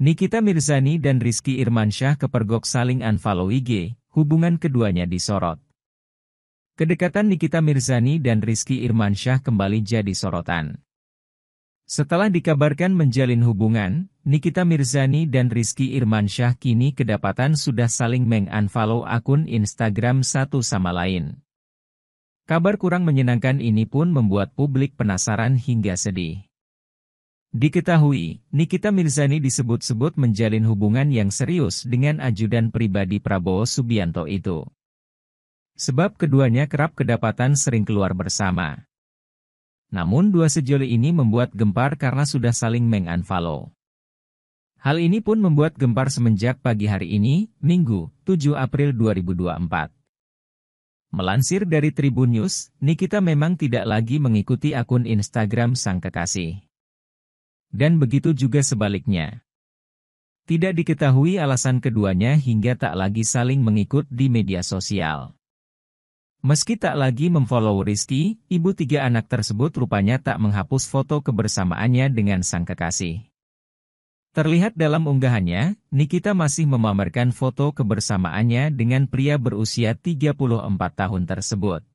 Nikita Mirzani dan Rizky Irmansyah kepergok saling unfollow IG, hubungan keduanya disorot. Kedekatan Nikita Mirzani dan Rizky Irmansyah kembali jadi sorotan. Setelah dikabarkan menjalin hubungan, Nikita Mirzani dan Rizky Irmansyah kini kedapatan sudah saling meng-unfollow akun Instagram satu sama lain. Kabar kurang menyenangkan ini pun membuat publik penasaran hingga sedih. Diketahui, Nikita Mirzani disebut-sebut menjalin hubungan yang serius dengan ajudan pribadi Prabowo Subianto itu. Sebab keduanya kerap kedapatan sering keluar bersama. Namun dua sejoli ini membuat gempar karena sudah saling mengunfollow. Hal ini pun membuat gempar semenjak pagi hari ini, Minggu, 7 April 2024. Melansir dari Tribun News, Nikita memang tidak lagi mengikuti akun Instagram sang kekasih. Dan begitu juga sebaliknya. Tidak diketahui alasan keduanya hingga tak lagi saling mengikut di media sosial. Meski tak lagi memfollow Rizky, ibu tiga anak tersebut rupanya tak menghapus foto kebersamaannya dengan sang kekasih. Terlihat dalam unggahannya, Nikita masih memamerkan foto kebersamaannya dengan pria berusia 34 tahun tersebut.